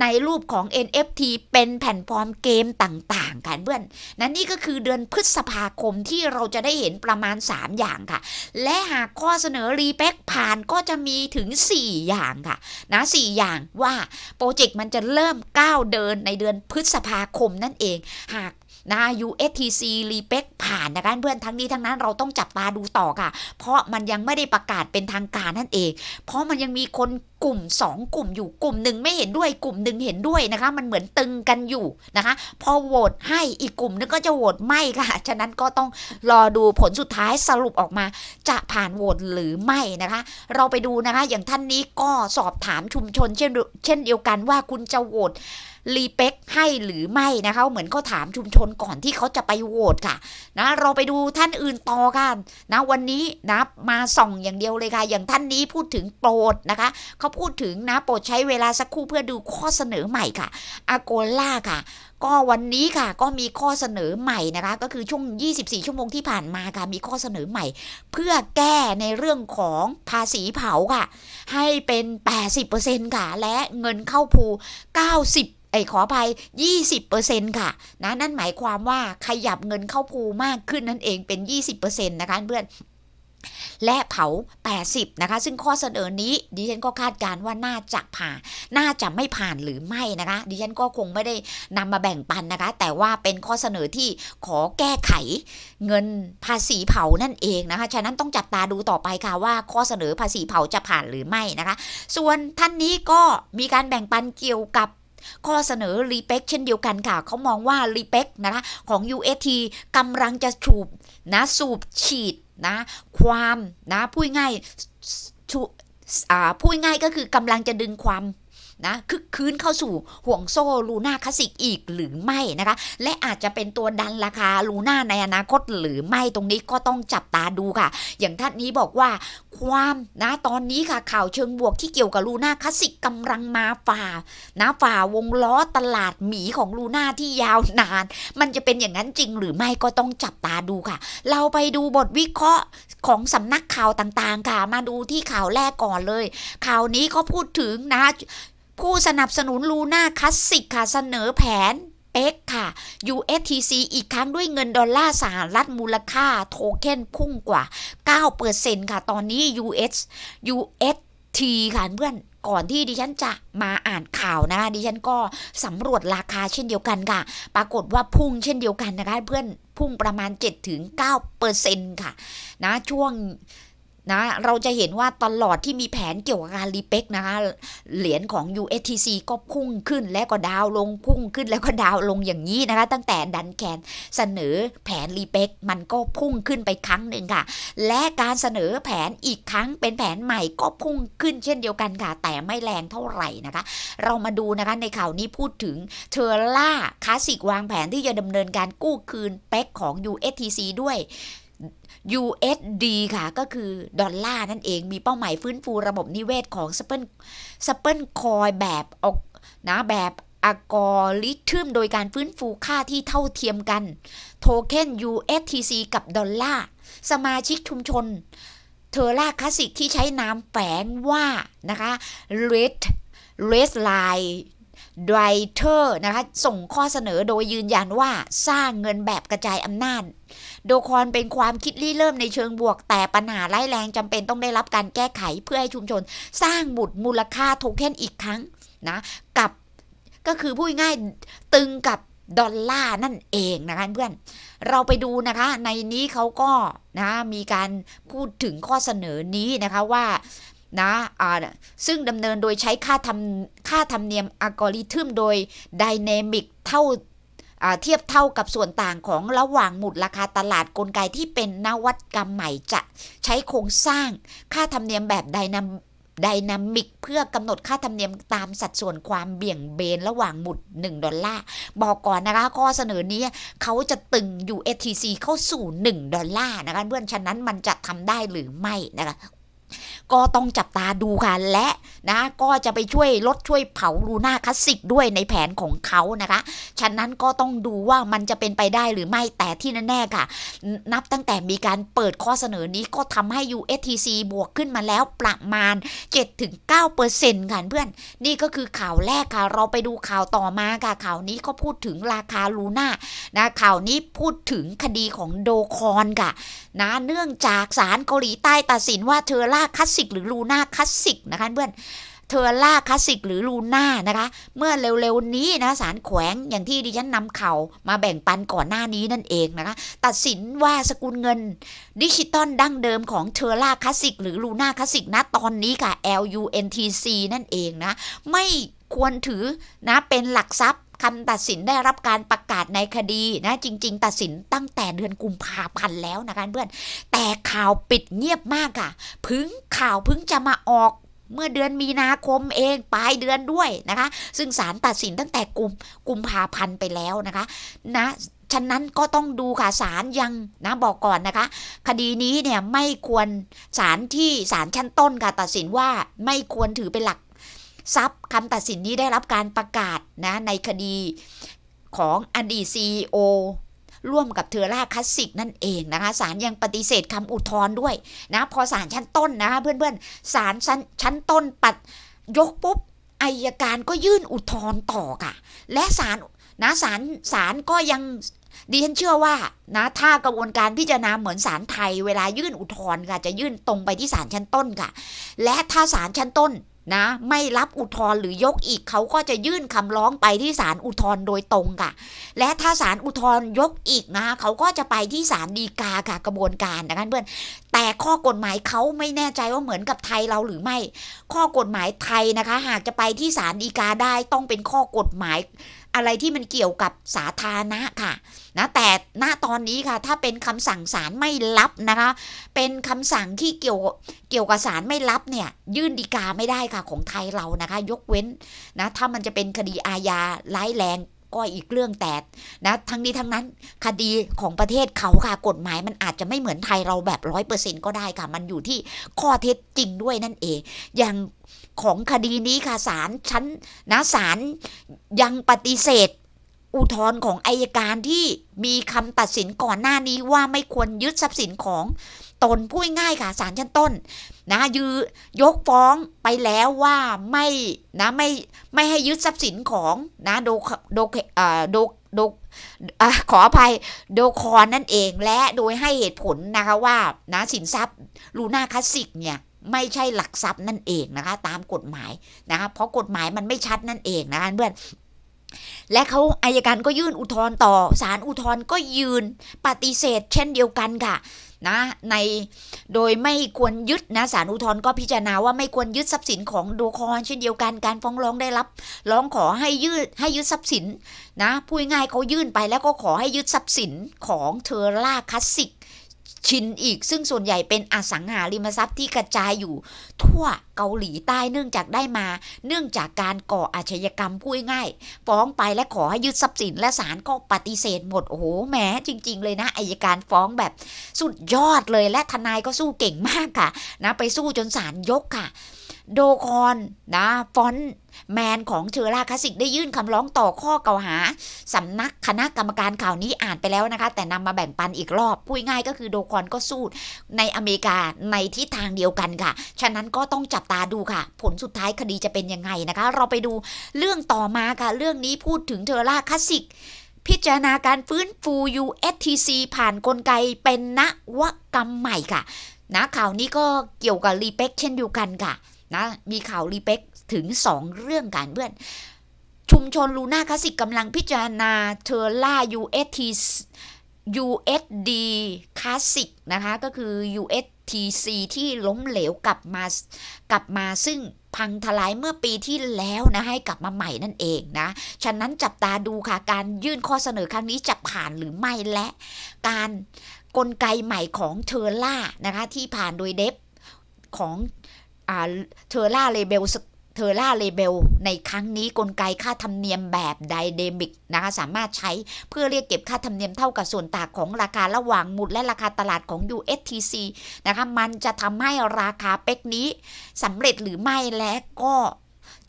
ในรูปของ NFT เป็นแผ่นฟอร์มเกมต่างๆค่ะเพื่อนนั่นนี่ก็คือเดือนพฤษภาคมที่เราจะได้เห็นประมาณ 3 อย่างค่ะ และหากข้อเสนอรีแบ็กผ่านก็จะมีถึง 4 อย่างค่ะนะ4อย่างว่าโปรเจกต์มันจะเริ่มก้าวเดิน ในเดือนพฤษภาคมนั่นเองหากนะ USTC รีเป็กผ่านนะคะ เพื่อนทั้งนี้ทั้งนั้นเราต้องจับตาดูต่อค่ะ เพราะมันยังไม่ได้ประกาศเป็นทางการนั่นเอง เพราะมันยังมีคนกลุ่ม 2 กลุ่มอยู่กลุ่มหนึ่งไม่เห็นด้วยกลุ่มหนึ่งเห็นด้วยนะคะมันเหมือนตึงกันอยู่นะคะ พอโหวตให้อีกกลุ่ม นึงก็จะโหวตไม่ค่ะ ฉะนั้นก็ต้องรอดูผลสุดท้ายสรุปออกมาจะผ่านโหวตหรือไม่นะคะ เราไปดูนะคะอย่างท่านนี้ก็สอบถามชุมชน เช่นเช่นเดียวกันว่าคุณจะโหวตรีเปกให้หรือ ไม่นะคะ เหมือนเขาถามชุมชนก่อนที่เขาจะไปโหวตค่ะ นะเราไปดูท่านอื่นต่อกันนะ วันนี้ นะ มาส่อง อย่างเดียวเลยค่ะ อย่างท่านนี้พูดถึงโปรดนะคะ เขาพูดถึง นะโปรดใช้เวลาสักครู่เพื่อดูข้อเสนอใหม่ค่ะอโกล่าค่ะก็วันนี้ค่ะก็มีข้อเสนอใหม่นะคะ ก็คือช่วง24 ชั่วโมงที่ผ่านมาค่ะมีข้อเสนอใหม่ เพื่อแก้ในเรื่องของภาษีเผาค่ะ ให้เป็น 80%ค่ะ และเงินเข้าภู90ไอ้ขออภัย 20%ค่ะนะนั่นหมายความว่าขยับเงินเข้าภูมากขึ้นนั่นเองเป็น 20%นะคะเพื่อน และเผา80นะคะซึ่งข้อเสนอนี้ดิฉันก็คาดการว่าน่าจะผ่านน่าจะไม่ผ่านหรือไม่นะคะดิฉันก็คงไม่ได้นำมาแบ่งปันนะคะ แต่ว่าเป็นข้อเสนอที่ขอแก้ไขเงินภาษีเผานั่นเองนะคะฉะนั้นต้องจับตาดูต่อไปค่ะว่าข้อเสนอภาษีเผาจะผ่านหรือไม่นะคะ ส่วนท่านนี้ก็มีการแบ่งปันเกี่ยวกับข้อเสนอรีเป็กเช่นเดียวกันค่ะ เขามองว่ารีเป็กนะคะของ UST กำลังจะถูบนะ สูบฉีด นะ ความ นะ พูดง่ายพูดง่ายก็คือกำลังจะดึงความนะคึกคืนเข้าสู่ห่วงโซ่ ลูน่าคลาสสิก อีกหรือไม่นะคะ และอาจจะเป็นตัวดันราคาลูน่าในอนาคตหรือไม่ตรงนี้ก็ต้องจับตาดูค่ะ อย่างท่านนี้บอกว่าความ นะ ตอนนี้ค่ะ ข่าวเชิงบวกที่เกี่ยวกับลูน่าคลาสสิกกำลังมาฝ่านะฝ่าวงล้อตลาดหมีของลูน่าที่ยาวนาน มันจะเป็นอย่างนั้นจริงหรือไม่ก็ต้องจับตาดูค่ะ เราไปดูบทวิเคราะห์ของสำนักข่าวต่างๆ ค่ะ มาดูที่ข่าวแรกก่อนเลย ข่าวนี้เขาพูดถึงนะผู้สนับสนุนลูน่าคลาสสิกค่ะเสนอแผนเอ็กค่ะ USTC อีกครั้งด้วยเงินดอลลาร์สหรัฐมูลค่าโทเค็นพุ่งกว่า 9%ค่ะ ตอนนี้ US UST ค่ะเพื่อนก่อนที่ดิฉันจะมาอ่านข่าวนะดิฉันก็สำรวจราคาเช่นเดียวกันค่ะ ปรากฏว่าพุ่งเช่นเดียวกันนะคะ เพื่อนพุ่งประมาณ 7-9%ค่ะ นะช่วงนะเราจะเห็นว่าตลอดที่มีแผนเกี่ยวกับการรีเปกนะคะ เหรียญของ USTC ก็พุ่งขึ้นแล้วก็ดาวลงพุ่งขึ้นแล้วก็ดาวลงอย่างนี้นะคะ ตั้งแต่ดันแคนเสนอแผนรีเปกมันก็พุ่งขึ้นไปครั้งหนึ่งค่ะ และการเสนอแผนอีกครั้งเป็นแผนใหม่ก็พุ่งขึ้นเช่นเดียวกันค่ะแต่ไม่แรงเท่าไหร่นะคะ เรามาดูนะคะในข่าวนี้พูดถึงเทอร์ล่าคลาสสิกวางแผนที่จะดำเนินการกู้คืนเป็กของ USTC ด้วย USD ค่ะ ก็คือ ดอลลาร์ นั่นเองมีเป้าหมายฟื้นฟูระบบนิเวศของสเปิลสเปิลคอยแบบออก นะ แบบ อัลกอริทึมโดยการฟื้นฟูค่าที่เท่าเทียมกันโทเค็น USTC กับดอลลาร์ สมาชิก ชุมชนเทอร่าคลาสสิกที่ใช้นามแฝงว่า นะคะ Red Red Line ดรเทอร์นะคะ ส่งข้อเสนอโดยยืนยันว่าสร้างเงินแบบกระจายอำนาจโดคอนเป็นความคิดริเริ่มในเชิงบวกแต่ปัญหาไล่แรงจำเป็นต้องได้รับการแก้ไขเพื่อให้ชุมชนสร้างบุตรมูลค่าโทเค็นอีกครั้งนะกับก็คือพูดง่ายตึงกับดอลลาร์นั่นเองนะคะเพื่อนเราไปดูนะคะในนี้เขาก็นะมีการพูดถึงข้อเสนอนี้นะคะว่านะอ่า ซึ่งดำเนินโดยใช้ค่าทำค่าธรรมเนียมอัลกอริทึมโดยดิามิกเท่าเทียบเท่ากับส่วนต่างของระหว่างหมุดราคาตลาดกลไกที่เป็นนวัตกรรมใหม่จะใช้โครงสร้างค่าธรรมเนียมแบบไดนาไดนามิกเพื่อกำหนดค่าธรรมเนียมตามสัดส่วนความเบี่ยงเบนระหว่างหมุด1ดอลลาร์บอกก่อนนะคะข้อเสนอนี้เขาจะตึง USTC เข้าสู่ 1 ดอลลาร์นะคะเพื่อนฉะนั้นมันจะทำได้หรือไม่นะคะก็ต้องจับตาดูค่ะและนะก็จะไปช่วยลดช่วยเผาลูน่าคลาสสิกด้วยในแผนของเขานะคะ ฉะนั้นก็ต้องดูว่ามันจะเป็นไปได้หรือไม่แต่ที่แน่ๆค่ะ นับตั้งแต่มีการเปิดข้อเสนอนี้ก็ทำให้ USTC บวกขึ้นมาแล้วประมาณ 7-9%ค่ะเพื่อน นี่ก็คือข่าวแรกค่ะเราไปดูข่าวต่อมาค่ะข่าวนี้ก็พูดถึงราคาลูน่านะข่าวนี้พูดถึงคดีของโดคอนค่ะ นะเนื่องจากศาลเกาหลีใต้ตัดสินว่าเธอล่าาคลาสสิกหรือลูน่าคลาสสิกนะคะ เพื่อนเทอร่าคลาสสิกหรือลูน่านะคะ เมื่อเร็วๆนี้นะสารแขวงอย่างที่ดิฉันนำเข่ามาแบ่งปันก่อนหน้านี้นั่นเอง นะคะ ตัดสินว่าสกุลเงินดิจิตอลดั้งเดิมของเทอร่าคลาสสิกหรือลูน่าคลาสสิกนะตอนนี้ค่ะ LUNTC นั่นเองนะ ไม่ควรถือ นะเป็นหลักทรัพย์คำตัดสินได้รับการประาศในคดีนะจริงๆตัดสินตั้งแต่เดือนกุมภาพันธ์แล้วนะคะเพื่อนแต่ข่าวปิดเงียบมากค่ะพึ่งข่าวพึ่งจะมาออกเมื่อเดือนมีนาคมเองปลายเดือนด้วยนะคะ ซึ่งศาลตัดสินตั้งแต่กุมกุมภาพันธ์ไปแล้วนะคะนะฉะนั้นก็ต้องดูค่ะศาลยังนะบอกก่อนนะคะ คดีนี้เนี่ยไม่ควรศาลที่ศาลชั้นต้นค่ะตัดสินว่าไม่ควรถือเป็นหลัก ทรัพย์คำตัดสินนี้ได้รับการประกาศนะในคดีของอดีตซีโอร่วมกับเทอร่าคลาสสิกนั่นเองนะคะศาลยังปฏิเสธคำอุทธรณ์ด้วยนะพอศาลชั้นต้นนะคะเพื่อนๆศาลชั้นต้นปัดยกปุ๊บอายการก็ยื่นอุทธรณ์ต่อค่ะ และศาลนะศาลศาลก็ยังดิฉันเชื่อว่านะถ้ากระบวนการพิจารณาเหมือนศาลไทยเวลายื่นอุทธรณ์ค่ะจะยื่นตรงไปที่ศาลชั้นต้นค่ะ และถ้าศาลชั้นต้นนะไม่รับอุทธรณ์หรือยกอีกเขาก็จะยื่นคำร้องไปที่ศาลอุทธรณ์โดยตรงค่ะและถ้าศาลอุทธรณ์ยกอีกนะะเขาก็จะไปที่ศาลฎีกาค่ะกระบวนการนะคะเพื่อน แต่ข้อกฎหมายเขาไม่แน่ใจว่าเหมือนกับไทยเราหรือไม่ข้อกฎหมายไทยนะคะ หากจะไปที่ศาลฎีกาได้ต้องเป็นข้อกฎหมายอะไรที่มันเกี่ยวกับสาธารณะค่ะ นะแต่ณตอนนี้ค่ะถ้าเป็นคำสั่งศาลไม่รับนะคะ เป็นคำสั่งที่เกี่ยวเกี่ยวกับศาลไม่รับเนี่ย ยื่นดีกาไม่ได้ค่ะของไทยเรานะคะยกเว้นนะ ถ้ามันจะเป็นคดีอาญาร้ายแรง ก็อีกเรื่องแต่นะ ทั้งนี้ทั้งนั้นคดีของประเทศเขาค่ะกฎหมายมันอาจจะไม่เหมือนไทยเราแบบร้อยเปอร์เซ็นก็ได้ค่ะ มันอยู่ที่ข้อเท็จจริงด้วยนั่นเอง อย่างของคดีนี้ค่ะศาลชั้นนะศาลยังปฏิเสธ อุทธรณ์ของอายการที่มีคำตัดสินก่อนหน้านี้ว่าไม่ควรยึดทรัพย์สินของตนพูดง่ายค่ะศาลชั้นต้นนะยือยกฟ้องไปแล้วว่าไม่นะไม่ไม่ให้ยึดทรัพย์สินของนะโดโดเอ่อโดโดอขออภัยโดคอนนั่นเองและโดยให้เหตุผลนะคะว่านะสินทรัพย์ลูน่าคลาสสิกเนี่ยไม่ใช่หลักทรัพย์นั่นเองนะคะตามกฎหมายนะคะเพราะกฎหมายมันไม่ชัดนั่นเองนะคะเพื่อนและเขาอายการก็ยื่นอุทธรณ์ต่อศาลอุทธรณ์ก็ยืนปฏิเสธเช่นเดียวกันค่ะนะในโดยไม่ควรยึดนะศาลอุทธรณ์ก็พิจารณาว่าไม่ควรยึดทรัพย์สินของดูคอนเช่นเดียวกันการฟ้องร้องได้รับร้องขอให้ยืดให้ยึดทรัพย์สินนะพูดง่ายเขายื่นไปแล้วก็ขอให้ยึดทรัพย์สินของเทอร่าคลาสสิกชินอีกซึ่งส่วนใหญ่เป็นอสังหาริมทรัพย์ที่กระจายอยู่ทั่วเกาหลีใต้เนื่องจากได้มา เนื่องจากการก่ออาชญากรรมพูดง่าย ฟ้องไปและขอให้ยึดทรัพย์สินและศาลก็ปฏิเสธหมด โอ้โหแม้จริงๆเลยนะอายการฟ้องแบบสุดยอดเลยและทนายก็สู้เก่งมากค่ะ นะไปสู้จนศาลยกค่ะโดคอน นะ ฟอนแมนของเชอร่าคลาสสิก ได้ยื่นคำร้องต่อข้อกล่าวหาสำนักคณะกรรมการข่าวนี้อ่านไปแล้วนะคะ แต่นำมาแบ่งปันอีกรอบ พูดง่ายก็คือโดคอนก็สู้ ในอเมริกาในทิศทางเดียวกันค่ะ ฉะนั้นก็ต้องจับตาดูค่ะ ผลสุดท้ายคดีจะเป็นยังไงนะคะ เราไปดูเรื่องต่อมาค่ะ เรื่องนี้พูดถึงเชอร่าคลาสสิก พิจารณาการฟื้นฟู USTC ผ่านนกลไกเป็นนวกรรมใหม่ค่ะนะข่าวนี้ก็เกี่ยวกับรีเพ็กเช่นเดียวกันค่ะนะ มีข่าว รีเป็กถึง 2 เรื่องการเพื่อน ชุมชนลูน่าคลาสสิกกำลังพิจารณาเทอร่า UST USD คลาสสิกนะคะ ก็คือ USTC ที่ล้มเหลว กลับมา กลับมา ซึ่งพังทลายเมื่อปีที่แล้วนะให้กลับมาใหม่นั่นเอง นะฉะนั้นจับตาดูค่ะ การยื่นข้อเสนอครั้งนี้จะผ่านหรือไม่และ การกลไกใหม่ของเทอร่านะคะ ที่ผ่านโดยเดฟของเทอร์ล่าเลเบลเทอร่าเลเบล ในครั้งนี้กลไกค่าธรรมเนียมแบบไดเดมิกนะคะสามารถใช้เพื่อเรียกเก็บค่าธรรมเนียมเท่ากับส่วนต่างของราคาระหว่างมุดและราคาตลาดของ USTC นะคะมันจะทำให้ราคาเป๊กนี้สำเร็จหรือไม่และก็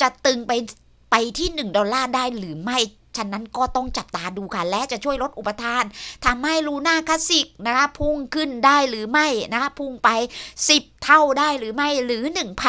จะตึงไปไปที่ 1 ดอลลาร์ได้หรือไม่ฉะนั้นก็ต้องจับตาดูค่ะและจะช่วยลดอุปทานทำให้ลูน่าคลาสสิกนะคะพุ่งขึ้นได้หรือไม่นะคะพุ่งไป 10 เท่าได้หรือไม่หรือ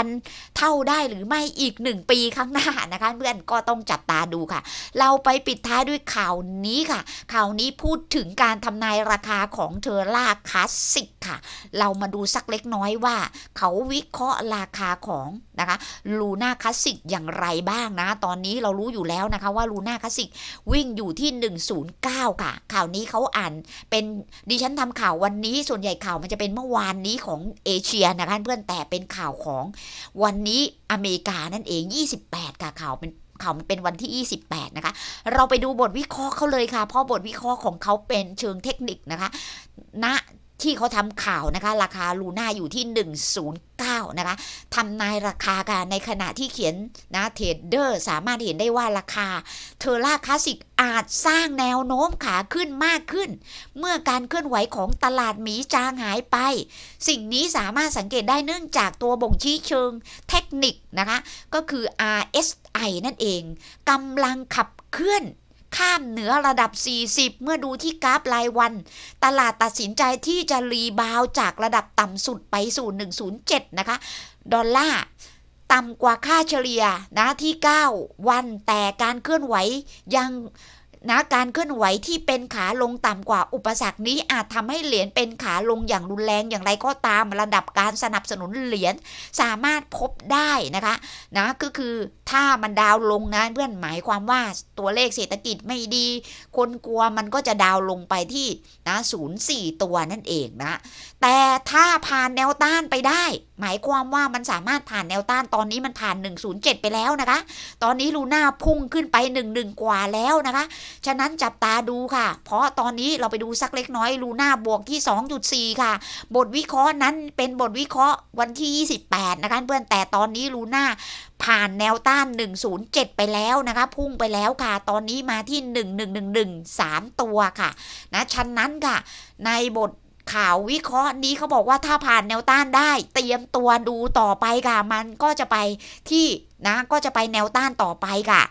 1,000เท่าได้หรือไม่อีก 1 ปีข้างหน้านะคะ เพื่อนก็ต้องจับตาดูค่ะ เราไปปิดท้ายด้วยข่าวนี้ค่ะ ข่าวนี้พูดถึงการทำนายราคาของเทอร่าคลาสสิกค่ะ เรามาดูสักเล็กน้อยว่า เขาวิเคราะห์ราคาของนะคะลูน่าคลาสสิกอย่างไรบ้างนะตอนนี้เรารู้อยู่แล้วนะคะว่า ลูน่าคลาสสิกวิ่งอยู่ที่109 ค่ะข่าวนี้เขาอ่านเป็นดิฉันทำข่าววันนี้ส่วนใหญ่ข่าวมันจะเป็นเมื่อวานนี้ของเอเชียนะคะเพื่อนแต่เป็นข่าวของวันนี้อเมริกานั่นเอง 28ค่ะข่าวเป็นข่าวมันเป็นวันที่28นะคะเราไปดูบทวิเคราะห์เขาเลยค่ะ เพราะบทวิเคราะห์ของเขาเป็นเชิงเทคนิคนะคะณที่เขาทำข่าวนะคะราคาลูน่าอยู่ที่ 109 นะคะทำนายราคากันในขณะที่เขียนนะเทรดเดอร์สามารถเห็นได้ว่าราคาเทอร่าคลาสสิกอาจสร้างแนวโน้มขาขึ้นมากขึ้น เมื่อการเคลื่อนไหวของตลาดหมีจางหายไป สิ่งนี้สามารถสังเกตได้เนื่องจากตัวบ่งชี้เชิงเทคนิคนะคะก็คือ RSI นั่นเองกำลังขับเคลื่อนข้ามเหนือระดับ 40 เมื่อดูที่กราฟรายวัน ตลาดตัดสินใจที่จะรีบาวจากระดับต่ำสุดไปสู่ 107 นะคะ ดอลลาร์ต่ำกว่าค่าเฉลี่ยนะที่ 9 วันแต่การเคลื่อนไหวยังนะการเคลื่อนไหวที่เป็นขาลงต่ำกว่าอุปสรรคนี้อาจทำให้เหรียญเป็นขาลงอย่างรุนแรงอย่างไร ก็ตามระดับการสนับสนุนเหรียญสามารถพบได้นะคะ นะก็คือถ้ามันดาวลงนะเพื่อนหมายความว่าตัวเลขเศรษฐกิจไม่ดี คนกลัวมันก็จะดาวลงไปที่นะศูนย์สี่ตัวนั่นเองนะ แต่ถ้าผ่านแนวต้านไปได้ หมายความว่ามันสามารถผ่านแนวต้านตอนนี้มันผ่าน107 ไปแล้วนะคะ ตอนนี้ลูน่าพุ่งขึ้นไป 11 กว่าแล้วนะคะฉะนั้นจับตาดูค่ะ เพราะตอนนี้เราไปดูสักเล็กน้อย ลูน่าบวกที่ 2.4 ค่ะ บทวิเคราะห์นั้นเป็นบทวิเคราะห์วันที่ 28นะคะเพื่อน แต่ตอนนี้ลูน่าผ่านแนวต้าน 107 ไปแล้วนะคะ พุ่งไปแล้วค่ะ ตอนนี้มาที่ 1111 3ตัวค่ะ นะฉะนั้นค่ะ ในบทข่าววิเคราะห์นี้เขาบอกว่าถ้าผ่านแนวต้านได้ เตรียมตัวดูต่อไปค่ะ มันก็จะไปที่นะก็จะไปแนวต้านต่อไปค่ะ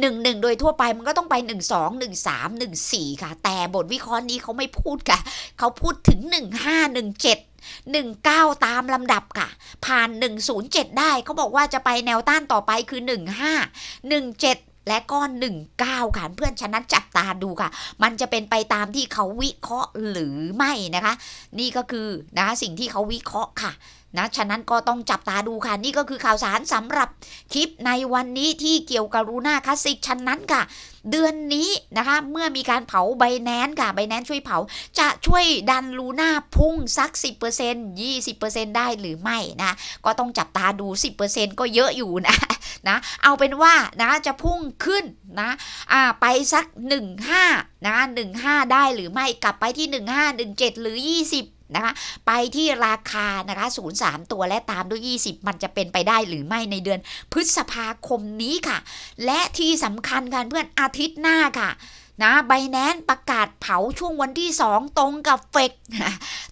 1นโดยทั่วไปมันก็ต้องไป 1 2 1 3 1 4 ค่ะ แต่บทวิเคราะห์นี้เขาไม่พูดค่ะเขาพูดถึง 1 5 1 7 19 ตามลำดับค่ะ ผ่าน 107 ได้เขาบอกว่าจะไปแนวต้านต่อไปคือ 15 17 และก็ 19ค่ะเพื่อนฉะนั้นจับตาดูค่ะ มันจะเป็นไปตามที่เขาวิเคราะห์หรือไม่นะคะ นี่ก็คือนะสิ่งที่เขาวิเคราะห์ค่ะนะ ฉะนั้นก็ต้องจับตาดูค่ะ นี่ก็คือข่าวสารสำหรับคลิปในวันนี้ที่เกี่ยวกับรูน่าคลาสสิกฉะนั้นค่ะ เดือนนี้นะคะ เมื่อมีการเผาใบแนนค่ะใบแนนช่วยเผา จะช่วยดันลูน่าพุ่งสัก 10% 20%ได้หรือไม่นะ ก็ต้องจับตาดู 10%ก็เยอะอยู่นะนะเอาเป็นว่านะจะพุ่งขึ้นนะอ่าไปสัก 15 นะ15 ได้หรือไม่กลับไปที่ 15 17หรือ 20นะคะไปที่ราคา นะคะ03 ตัวและตามด้วย 20 มันจะเป็นไปได้หรือไม่ในเดือนพฤษภาคมนี้ค่ะ และที่สำคัญกันเพื่อนอาทิตย์หน้าค่ะนะไบแนนประกาศเผาช่วงวันที่ 2 ตรงกับเฟก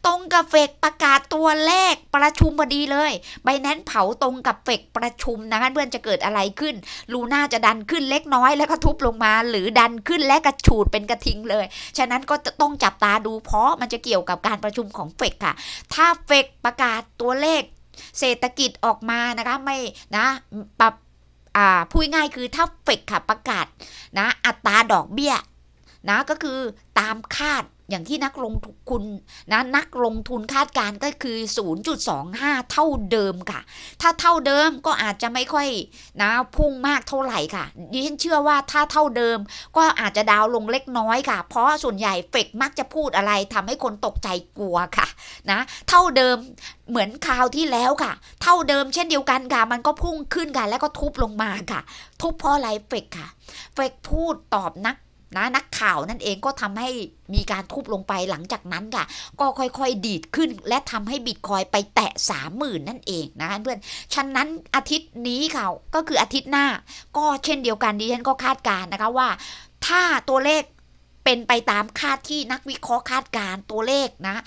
ตรงกับเฟกประกาศตัวแรกประชุมพอดีเลยไบแนนเผาตรงกับเฟกประชุมนะเพื่อนจะเกิดอะไรขึ้น ลูน่าจะดันขึ้นเล็กน้อยแล้วก็ทุบลงมา หรือดันขึ้นและกระฉูดเป็นกระทิงเลยฉะนั้นก็ต้องจับตาดูเพราะมันจะเกี่ยวกับการประชุมของเฟกค่ะ ถ้าเฟกประกาศตัวเลข เศรษฐกิจออกมานะคะไม่นะปรับพูดง่ายคือ ถ้า เฟกค่ะประกาศ นะอัตราดอกเบี้ย นะก็คือตามคาดอย่างที่นักลงทุนนะ นักลงทุนคาดการก็คือ 0.25 เท่าเดิมค่ะ ถ้าเท่าเดิมก็อาจจะไม่ค่อยนะ พุ่งมากเท่าไหร่ค่ะดิฉันเชื่อว่าถ้าเท่าเดิมก็อาจจะดาวลงเล็กน้อยค่ะ เพราะส่วนใหญ่เฟกมักจะพูดอะไรทำให้คนตกใจกลัวค่ะนะ เท่าเดิมเหมือนคราวที่แล้วค่ะ เท่าเดิมเช่นเดียวกันค่ะ มันก็พุ่งขึ้นค่ะแล้วก็ทุบลงมาค่ะ ทุบเพราะอะไรเฟกค่ะ เฟกพูดตอบนักนะนักข่าว นั่นเองก็ทำให้มีการทุบลงไปหลังจากนั้นค่ะก็ค่อยๆดีดขึ้น และทำให้บิตคอยไปแตะ30,000 นั่นเองนะเพื่อน ฉะนั้นอาทิตย์นี้ค่ะก็คืออาทิตย์หน้าก็เช่นเดียวกันดิฉันก็คาดการ์นะคะว่า ถ้าตัวเลขเป็นไปตามคาดที่นักวิเคราะห์คาดการตัวเลขนะ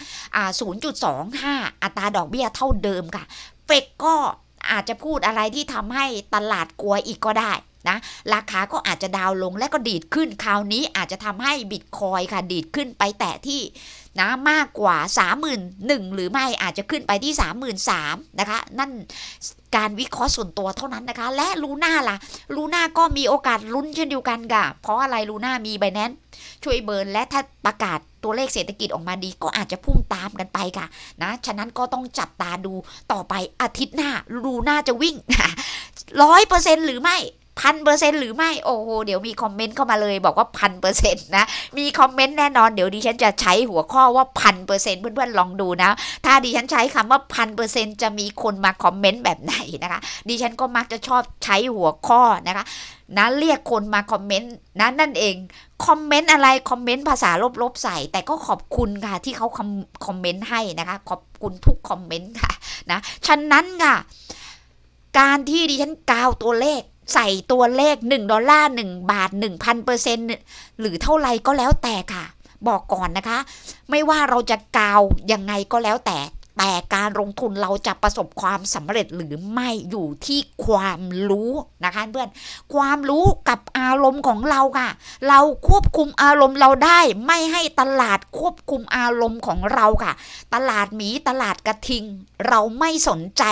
0.25 อัตราดอกเบี้ยเท่าเดิมค่ะเฟกก็อาจจะพูดอะไรที่ทำให้ตลาดกลัวอีกก็ได้นะราคาก็อาจจะดาวลงและก็ดีดขึ้นคราวนี้อาจจะทำให้บิตคอยค่ะดีดขึ้นไปแตะที่นะมากกว่า31,000 หรือไม่อาจจะขึ้นไปที่ 33,000 นะคะ นั่นการวิเคราะห์ส่วนตัวเท่านั้นนะคะ และลูน่าล่ะลูน่าก็มีโอกาสลุ้นเช่นเดียวกันค่ะ เพราะอะไรลูน่ามีไบแนนช่วยเบิร์น และถ้าประกาศตัวเลขเศรษฐกิจออกมาดีก็อาจจะพุ่งตามกันไปค่ะนะฉะนั้นก็ต้องจับตาดูต่อไปอาทิตย์หน้าลูน่าจะวิ่งร้อยเปอร์เซ็นต์หรือไม่พันเปอร์เซ็นต์หรือไม่โอ้โหเดี๋ยวมี คอมเมนต์เข้ามาเลยบอกว่าพันเปอร์เซ็นต์นะ มี คอมเมนต์แน่นอน เดี๋ยวดิฉันจะใช้หัวข้อว่าพันเปอร์เซ็นต์เพื่อนๆลองดูนะ ถ้าดิฉันใช้คำว่าพันเปอร์เซ็นต์จะมีคนมาคอมเมนต์แบบไหนนะคะดิฉันก็มักจะชอบใช้หัวข้อ นะคะนะเรียกคนมาคอมเมนต์นะนั่นเอง คอมเมนต์อะไรคอมเมนต์ภาษาลบๆใส่ แต่ก็ขอบคุณค่ะ ที่เขาคอมเมนต์ให้นะคะขอบคุณทุกคอมเมนต์ค่ะนะฉะนั้นค่ะการที่ดิฉันกาวตัวเลขใส่ตัวเลข 1 ดอลลาร์1บาท 1,000เปอร์เซ็นต์หรือเท่าไรก็แล้วแต่ค่ะ บอกก่อนนะคะ ไม่ว่าเราจะกาวยังไงก็แล้วแต่แต่การลงทุนเราจะประสบความสำเร็จหรือไม่อยู่ที่ความรู้นะคะ เพื่อนความรู้กับอารมณ์ของเราค่ะ เราควบคุมอารมณ์เราได้ไม่ให้ตลาดควบคุมอารมณ์ของเราค่ะ ตลาดหมีตลาดกระทิง เราไม่สนใจ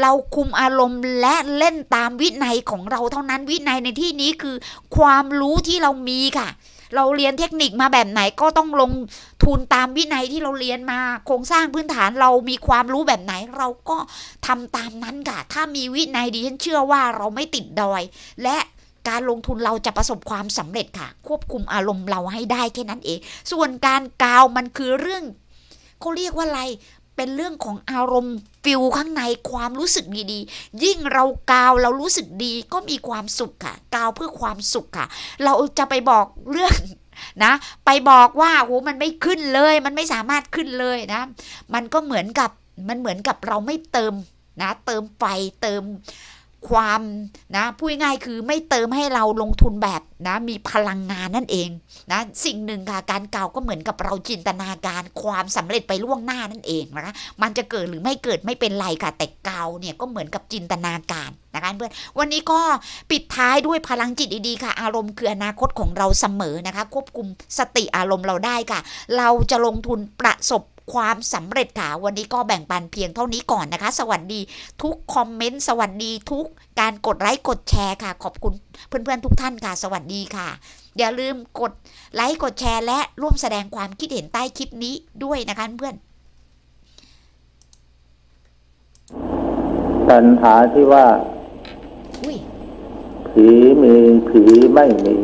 เราคุมอารมณ์และเล่นตามวินัยของเราเท่านั้นวินัยในที่นี้คือความรู้ที่เรามีค่ะเราเรียนเทคนิคมาแบบไหนก็ต้องลงทุนตามวินัยที่เราเรียนมา โครงสร้างพื้นฐานเรามีความรู้แบบไหน เราก็ทำตามนั้นค่ะ ถ้ามีวินัยดิฉันเชื่อว่าเราไม่ติดดอยและการลงทุนเราจะประสบความสำเร็จค่ะ ควบคุมอารมณ์เราให้ได้แค่นั้นเอง ส่วนการกาวมันคือเรื่องเขาเรียกว่าอะไรเป็นเรื่องของอารมณ์ฟิลข้างในความรู้สึกดีๆ ยิ่งเรากาวเรารู้สึกดี ก็มีความสุขค่ะ กาวเพื่อความสุขค่ะ เราจะไปบอกเรื่องนะ ไปบอกว่า โหมันไม่ขึ้นเลย มันไม่สามารถขึ้นเลยนะมันก็เหมือนกับมันเหมือนกับเราไม่เติม นะ เติม ไฟเติมความนะพูดง่ายคือไม่เติมให้เราลงทุนแบบนะ มีพลังงานนั่นเองนะสิ่งหนึ่งค่ะการเก่าก็เหมือนกับเราจินตนาการ ความสำเร็จไปล่วงหน้านั่นเองนะคะ มันจะเกิดหรือไม่เกิดไม่เป็นไรค่ะ แต่เก่าเนี่ยก็เหมือนกับจินตนาการนะคะเพื่อนวันนี้ก็ปิดท้ายด้วยพลังจิตดีๆค่ะอารมณ์คืออนาคตของเราเสมอนะคะควบคุมสติอารมณ์เราได้ค่ะ เราจะลงทุนประสบความสำเร็จค่ะวันนี้ก็แบ่งปันเพียงเท่านี้ก่อนนะคะ สวัสดีทุกคอมเมนต์สวัสดีทุกการกดไลค์กดแชร์ ค่ะ ขอบคุณเพื่อนๆทุกท่านค่ะ สวัสดีค่ะ อย่าลืมกดไลค์ กดแชร์ และร่วมแสดงความคิดเห็นใต้คลิปนี้ด้วยนะคะเพื่อนปัญหาที่ว่าผีมีผีไม่มี